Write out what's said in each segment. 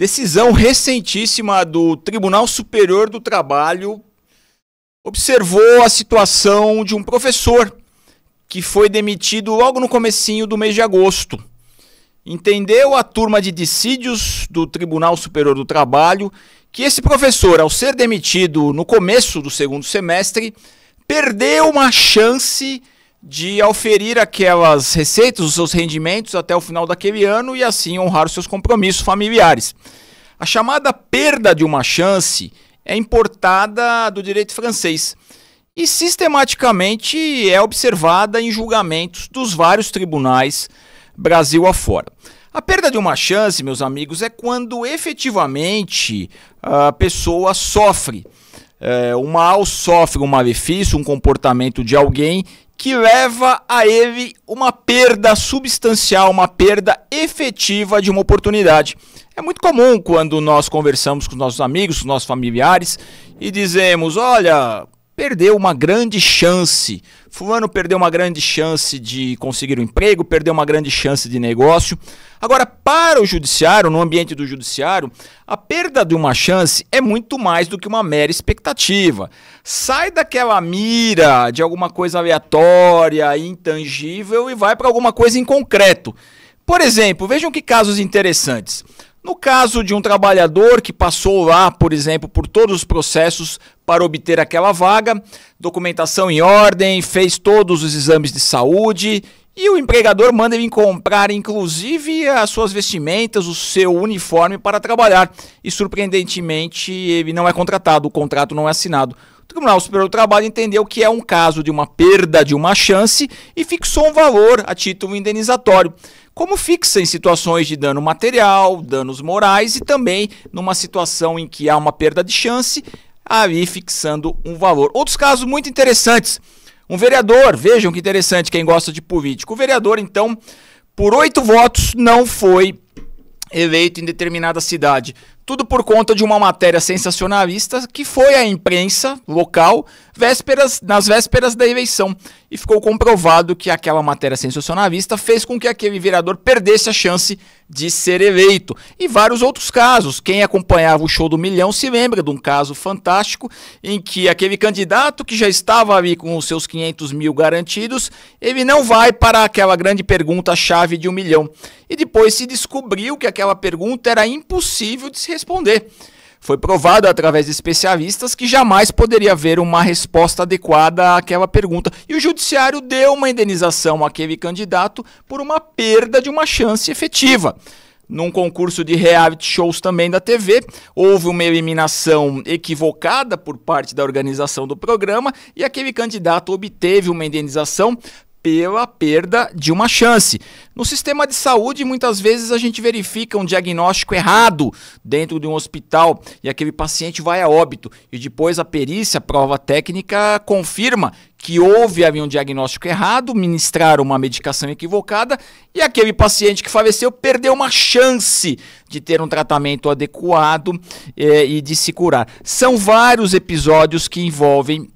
Decisão recentíssima do Tribunal Superior do Trabalho observou a situação de um professor que foi demitido logo no comecinho do mês de agosto. Entendeu a turma de dissídios do Tribunal Superior do Trabalho que esse professor, ao ser demitido no começo do segundo semestre, perdeu uma chance de de auferir aquelas receitas, os seus rendimentos até o final daquele ano e assim honrar os seus compromissos familiares. A chamada perda de uma chance é importada do direito francês e sistematicamente é observada em julgamentos dos vários tribunais Brasil afora. A perda de uma chance, meus amigos, é quando efetivamente ah, a pessoa sofre é, uma sofre um malefício, um comportamento de alguém que leva a ele uma perda substancial, uma perda efetiva de uma oportunidade. É muito comum quando nós conversamos com nossos amigos, com nossos familiares e dizemos: olha, perdeu uma grande chance. Fulano perdeu uma grande chance de conseguir um emprego, perdeu uma grande chance de negócio. Agora, para o judiciário, no ambiente do judiciário, a perda de uma chance é muito mais do que uma mera expectativa. Sai daquela mira de alguma coisa aleatória, intangível e vai para alguma coisa em concreto. Por exemplo, vejam que casos interessantes. No caso de um trabalhador que passou lá, por exemplo, por todos os processos para obter aquela vaga, documentação em ordem, fez todos os exames de saúde e o empregador manda ele comprar, inclusive, as suas vestimentas, o seu uniforme para trabalhar. E surpreendentemente, ele não é contratado, o contrato não é assinado. Tribunal Superior do Trabalho entendeu que é um caso de uma perda de uma chance e fixou um valor a título indenizatório, como fixa em situações de dano material, danos morais e também numa situação em que há uma perda de chance, aí fixando um valor. Outros casos muito interessantes. Um vereador, vejam que interessante quem gosta de político. O vereador, então, por oito votos, não foi eleito em determinada cidade. Tudo por conta de uma matéria sensacionalista que foi à imprensa local vésperas, nas vésperas da eleição. E ficou comprovado que aquela matéria sensacionalista fez com que aquele vereador perdesse a chance de ser eleito. E vários outros casos. Quem acompanhava o show do milhão se lembra de um caso fantástico em que aquele candidato que já estava ali com os seus 500 mil garantidos, ele não vai para aquela grande pergunta-chave de um milhão. E depois se descobriu que aquela pergunta era impossível de se responder. Foi provado através de especialistas que jamais poderia haver uma resposta adequada àquela pergunta. E o judiciário deu uma indenização àquele candidato por uma perda de uma chance efetiva num concurso de reality shows também da TV. Houve uma eliminação equivocada por parte da organização do programa e aquele candidato obteve uma indenização pela perda de uma chance. No sistema de saúde, muitas vezes a gente verifica um diagnóstico errado dentro de um hospital e aquele paciente vai a óbito e depois a perícia, a prova técnica confirma que houve havia um diagnóstico errado, ministraram uma medicação equivocada e aquele paciente que faleceu perdeu uma chance de ter um tratamento adequado eh, e de se curar. São vários episódios que envolvem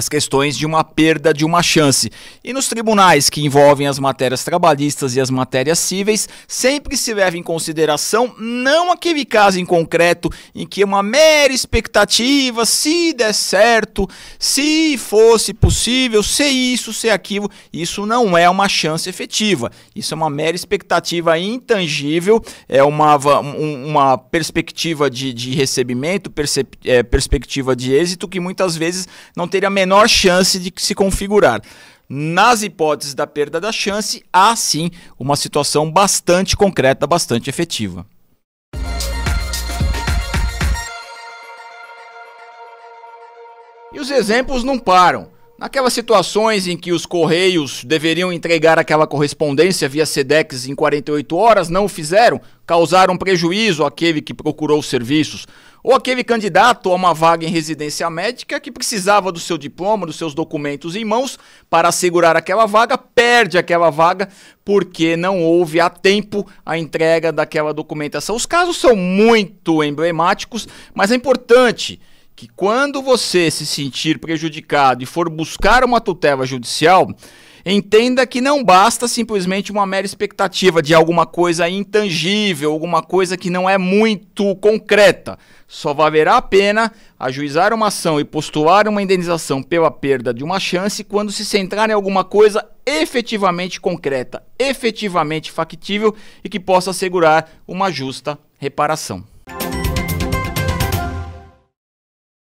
as questões de uma perda de uma chance. E nos tribunais que envolvem as matérias trabalhistas e as matérias cíveis, sempre se leva em consideração não aquele caso em concreto em que uma mera expectativa, se der certo, se fosse possível, se isso, se aquilo, isso não é uma chance efetiva. Isso é uma mera expectativa intangível, é uma, uma perspectiva de, de recebimento, percep, é, perspectiva de êxito que muitas vezes não teria a menor menor chance de se configurar. Nas hipóteses da perda da chance, há sim uma situação bastante concreta, bastante efetiva. E os exemplos não param. Naquelas situações em que os correios deveriam entregar aquela correspondência via SEDEX em 48 horas, não o fizeram, causaram prejuízo àquele que procurou os serviços. Ou aquele candidato a uma vaga em residência médica que precisava do seu diploma, dos seus documentos em mãos para assegurar aquela vaga, perde aquela vaga porque não houve a tempo a entrega daquela documentação. Os casos são muito emblemáticos, mas é importante que quando você se sentir prejudicado e for buscar uma tutela judicial, Entenda que não basta simplesmente uma mera expectativa de alguma coisa intangível, alguma coisa que não é muito concreta. Só valerá a pena ajuizar uma ação e postular uma indenização pela perda de uma chance quando se centrar em alguma coisa efetivamente concreta, efetivamente factível e que possa assegurar uma justa reparação.